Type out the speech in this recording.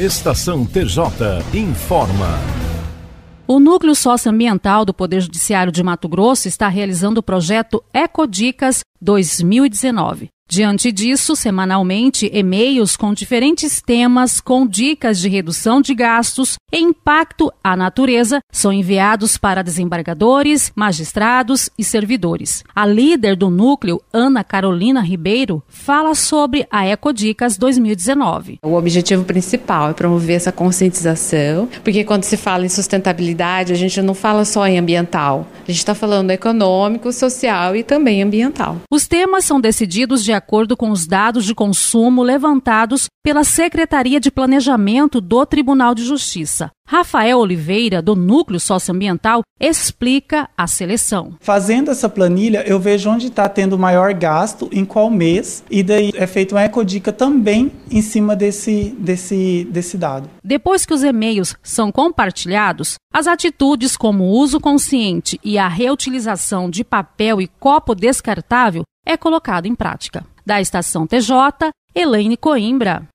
Estação TJ informa. O Núcleo Socioambiental do Poder Judiciário de Mato Grosso está realizando o projeto Ecodicas 2019. Diante disso, semanalmente, e-mails com diferentes temas, com dicas de redução de gastos, e impacto à natureza são enviados para desembargadores, magistrados e servidores. A líder do núcleo, Ana Carolina Ribeiro, fala sobre a Ecodicas 2019. O objetivo principal é promover essa conscientização, porque quando se fala em sustentabilidade, a gente não fala só em ambiental, a gente está falando econômico, social e também ambiental. Os temas são decididos de acordo com os dados de consumo levantados pela Secretaria de Planejamento do Tribunal de Justiça. Rafael Oliveira, do Núcleo Socioambiental, explica a seleção. Fazendo essa planilha, eu vejo onde está tendo maior gasto, em qual mês, e daí é feita uma ecodica também em cima desse, desse, desse dado. Depois que os e-mails são compartilhados, as atitudes como o uso consciente e a reutilização de papel e copo descartável é colocado em prática. Da Estação TJ, Elaine Coimbra.